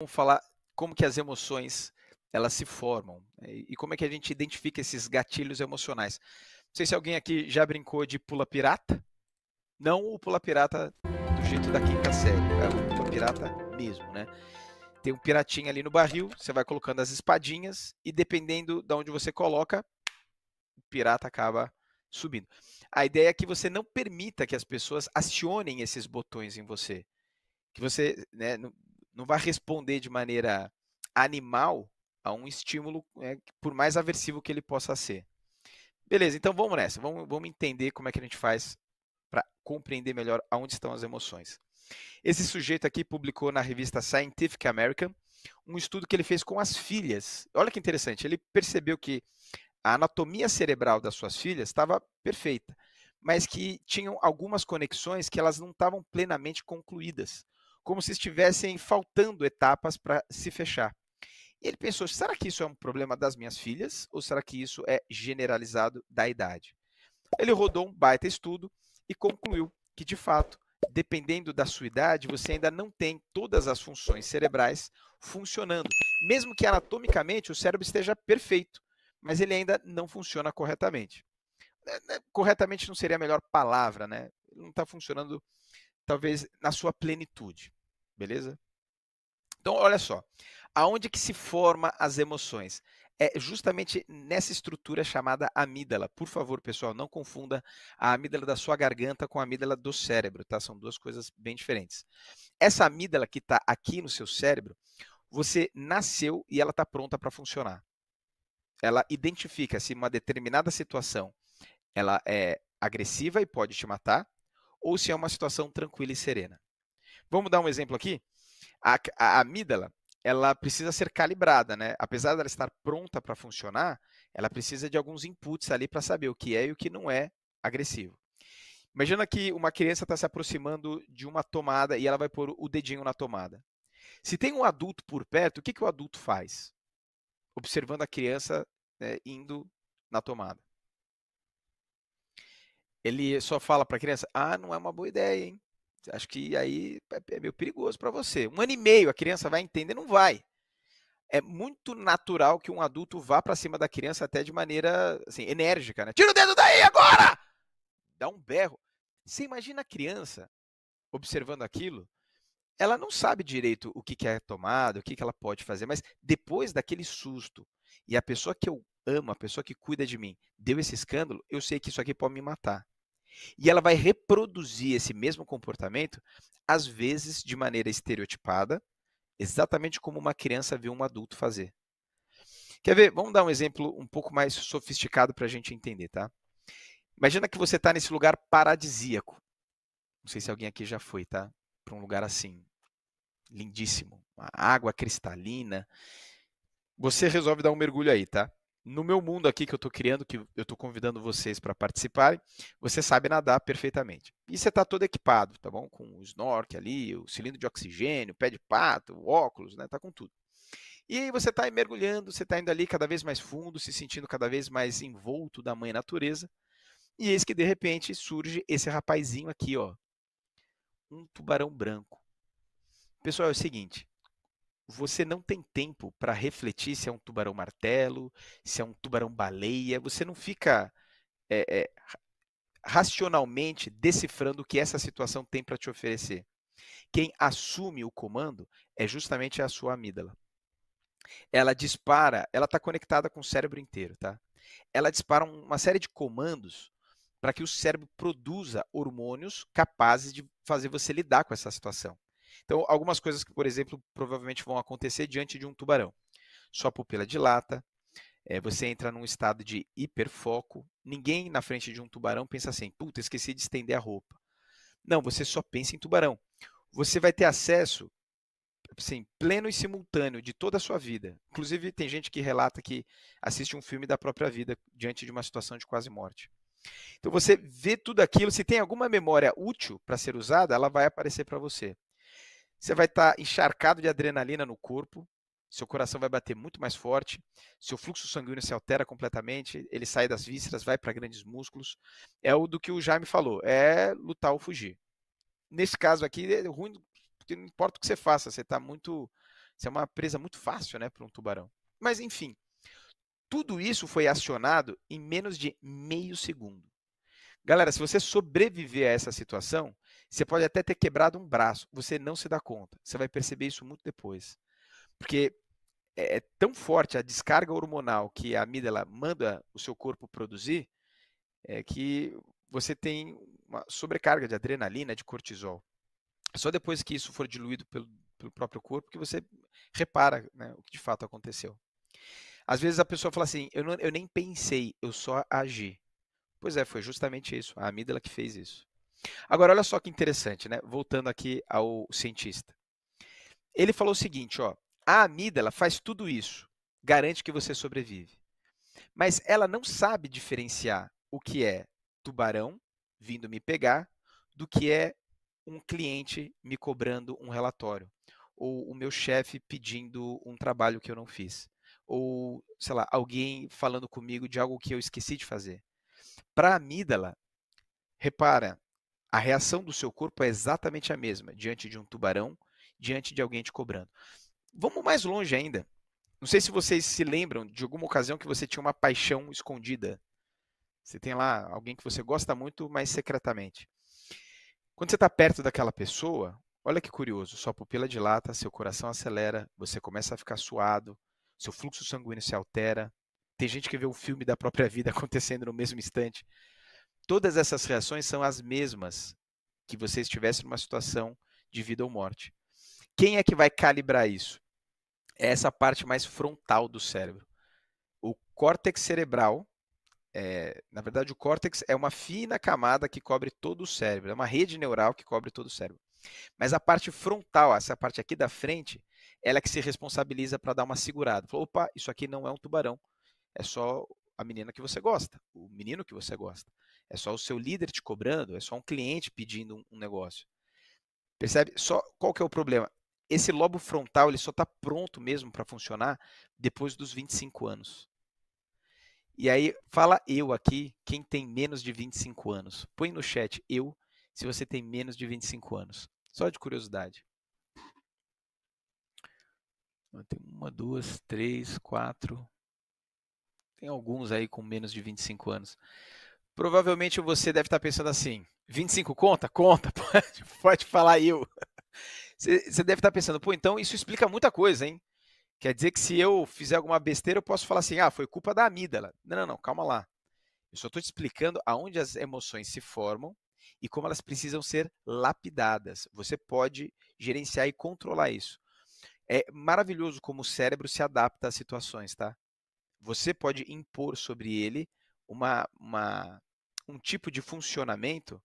Vamos falar como que as emoções elas se formam né, e como é que a gente identifica esses gatilhos emocionais. Não sei se alguém aqui já brincou de pula pirata. Não o pula pirata do jeito da quinta série, é o pula pirata mesmo, né? Tem um piratinha ali no barril, você vai colocando as espadinhas e dependendo de onde você coloca, o pirata acaba subindo. A ideia é que você não permita que as pessoas acionem esses botões em você. Que você né, não vai responder de maneira animal a um estímulo, né, por mais aversivo que ele possa ser. Beleza, então vamos nessa, vamos, vamos entender como é que a gente faz para compreender melhor aonde estão as emoções. Esse sujeito aqui publicou na revista Scientific American um estudo que ele fez com as filhas. Olha que interessante, ele percebeu que a anatomia cerebral das suas filhas estava perfeita, mas que tinham algumas conexões que elas não estavam plenamente concluídas como se estivessem faltando etapas para se fechar. E ele pensou: será que isso é um problema das minhas filhas ou será que isso é generalizado da idade? Ele rodou um baita estudo e concluiu que, de fato, dependendo da sua idade, você ainda não tem todas as funções cerebrais funcionando, mesmo que anatomicamente o cérebro esteja perfeito, mas ele ainda não funciona corretamente. É, né, corretamente não seria a melhor palavra, né? não está funcionando, talvez, na sua plenitude beleza? Então, olha só, aonde que se forma as emoções? É justamente nessa estrutura chamada amígdala. Por favor, pessoal, não confunda a amígdala da sua garganta com a amígdala do cérebro, tá? São duas coisas bem diferentes. Essa amígdala que está aqui no seu cérebro, você nasceu e ela está pronta para funcionar. Ela identifica se uma determinada situação ela é agressiva e pode te matar, ou se é uma situação tranquila e serena. Vamos dar um exemplo aqui? A, a amígdala, ela precisa ser calibrada, né? Apesar dela estar pronta para funcionar, ela precisa de alguns inputs ali para saber o que é e o que não é agressivo. Imagina que uma criança está se aproximando de uma tomada e ela vai pôr o dedinho na tomada. Se tem um adulto por perto, o que, que o adulto faz? Observando a criança né, indo na tomada. Ele só fala para a criança: Ah, não é uma boa ideia, hein? Acho que aí é, é meio perigoso para você. Um ano e meio, a criança vai entender? Não vai. É muito natural que um adulto vá para cima da criança até de maneira assim, enérgica, né? Tira o dedo daí agora! Dá um berro. Você imagina a criança observando aquilo, ela não sabe direito o que, é tomado, o que ela pode fazer, mas depois daquele susto, e a pessoa que eu amo, a pessoa que cuida de mim, deu esse escândalo, eu sei que isso aqui pode me matar. E ela vai reproduzir esse mesmo comportamento, às vezes de maneira estereotipada, exatamente como uma criança vê um adulto fazer. Quer ver? Vamos dar um exemplo um pouco mais sofisticado para a gente entender, tá? Imagina que você está nesse lugar paradisíaco. Não sei se alguém aqui já foi, tá? Para um lugar assim, lindíssimo, uma água cristalina. Você resolve dar um mergulho aí, tá? no meu mundo aqui que eu estou criando, que eu estou convidando vocês para participarem, você sabe nadar perfeitamente. E você está todo equipado, tá bom? Com o snorkel ali, o cilindro de oxigênio, pé de pato, o óculos, né? Tá com tudo. E aí você está mergulhando, você está indo ali cada vez mais fundo, se sentindo cada vez mais envolto da mãe natureza. E eis que de repente surge esse rapazinho aqui, ó. Um tubarão branco. Pessoal, é o seguinte, você não tem tempo para refletir se é um tubarão martelo, se é um tubarão baleia, você não fica é, é, racionalmente decifrando o que essa situação tem para te oferecer. Quem assume o comando é justamente a sua amígdala. Ela dispara, ela está conectada com o cérebro inteiro, tá? Ela dispara uma série de comandos para que o cérebro produza hormônios capazes de fazer você lidar com essa situação. Então, algumas coisas que, por exemplo, provavelmente vão acontecer diante de um tubarão. Sua pupila dilata, é, você entra num estado de hiperfoco. Ninguém na frente de um tubarão pensa assim, puta, esqueci de estender a roupa. Não, você só pensa em tubarão. Você vai ter acesso assim, pleno e simultâneo de toda a sua vida. Inclusive, tem gente que relata que assiste um filme da própria vida diante de uma situação de quase morte. Então, você vê tudo aquilo, se tem alguma memória útil para ser usada, ela vai aparecer para você. Você vai estar tá encharcado de adrenalina no corpo, seu coração vai bater muito mais forte, seu fluxo sanguíneo se altera completamente, ele sai das vísceras, vai para grandes músculos. É o do que o Jaime falou, é lutar ou fugir. Nesse caso aqui, é ruim, porque não importa o que você faça, você está muito. Você é uma presa muito fácil, né, para um tubarão. Mas enfim, tudo isso foi acionado em menos de meio segundo. Galera, se você sobreviver a essa situação, você pode até ter quebrado um braço, você não se dá conta. Você vai perceber isso muito depois. Porque é, é tão forte a descarga hormonal que a amígdala manda o seu corpo produzir é que você tem uma sobrecarga de adrenalina, de cortisol. Só depois que isso for diluído pelo, pelo próprio corpo que você repara né, o que de fato aconteceu. Às vezes a pessoa fala assim: eu, não, eu nem pensei, eu só agi. Pois é, foi justamente isso, a amígdala que fez isso. Agora, olha só que interessante, né? Voltando aqui ao cientista. Ele falou o seguinte, ó, a amígdala faz tudo isso, garante que você sobrevive. Mas ela não sabe diferenciar o que é tubarão vindo me pegar do que é um cliente me cobrando um relatório ou o meu chefe pedindo um trabalho que eu não fiz ou, sei lá, alguém falando comigo de algo que eu esqueci de fazer. Para a amígdala, repara, a reação do seu corpo é exatamente a mesma diante de um tubarão, diante de alguém te cobrando. Vamos mais longe ainda. Não sei se vocês se lembram de alguma ocasião que você tinha uma paixão escondida. Você tem lá alguém que você gosta muito, mas secretamente. Quando você está perto daquela pessoa, olha que curioso, sua pupila dilata, seu coração acelera, você começa a ficar suado, seu fluxo sanguíneo se altera. Tem gente que vê um filme da própria vida acontecendo no mesmo instante todas essas reações são as mesmas que você estivesse numa situação de vida ou morte. Quem é que vai calibrar isso? É essa parte mais frontal do cérebro. O córtex cerebral, é, na verdade, o córtex é uma fina camada que cobre todo o cérebro, é uma rede neural que cobre todo o cérebro. Mas a parte frontal, essa parte aqui da frente, ela é que se responsabiliza para dar uma segurada. Falou, opa, isso aqui não é um tubarão, é só a menina que você gosta, o menino que você gosta é só o seu líder te cobrando, é só um cliente pedindo um negócio. Percebe? Só qual que é o problema? Esse lobo frontal ele só está pronto mesmo para funcionar depois dos 25 anos. E aí, fala eu aqui, quem tem menos de 25 anos. Põe no chat eu, se você tem menos de 25 anos. Só de curiosidade. Tem uma, duas, três, quatro. Tem alguns aí com menos de 25 anos. Provavelmente você deve estar pensando assim: 25 conta? Conta, pode, pode falar eu. Você, deve estar pensando, pô, então isso explica muita coisa, hein? Quer dizer que se eu fizer alguma besteira, eu posso falar assim: ah, foi culpa da amígdala. Não, não, não, calma lá. Eu só estou te explicando aonde as emoções se formam e como elas precisam ser lapidadas. Você pode gerenciar e controlar isso. É maravilhoso como o cérebro se adapta às situações, tá? Você pode impor sobre ele uma, uma um tipo de funcionamento,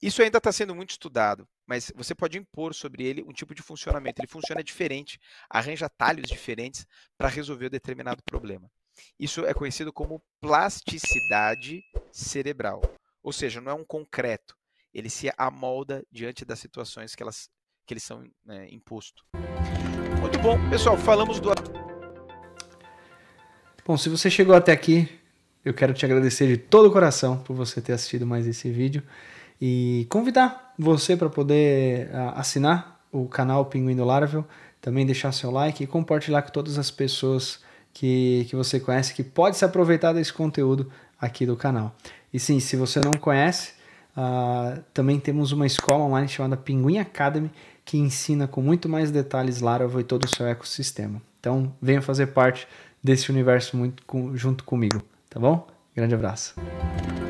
isso ainda está sendo muito estudado, mas você pode impor sobre ele um tipo de funcionamento. Ele funciona diferente, arranja talhos diferentes para resolver um determinado problema. Isso é conhecido como plasticidade cerebral, ou seja, não é um concreto. Ele se amolda diante das situações que, elas, que eles são né, imposto. Muito bom, pessoal. Falamos do Bom, se você chegou até aqui, eu quero te agradecer de todo o coração por você ter assistido mais esse vídeo e convidar você para poder ah, assinar o canal Pinguim do Laravel, também deixar seu like e compartilhar com todas as pessoas que, que você conhece que pode se aproveitar desse conteúdo aqui do canal. E sim, se você não conhece, uh, também temos uma escola online chamada Pinguim Academy que ensina com muito mais detalhes Laravel e todo o seu ecossistema. Então venha fazer parte desse universo muito com, junto comigo. Tá bom? Grande abraço.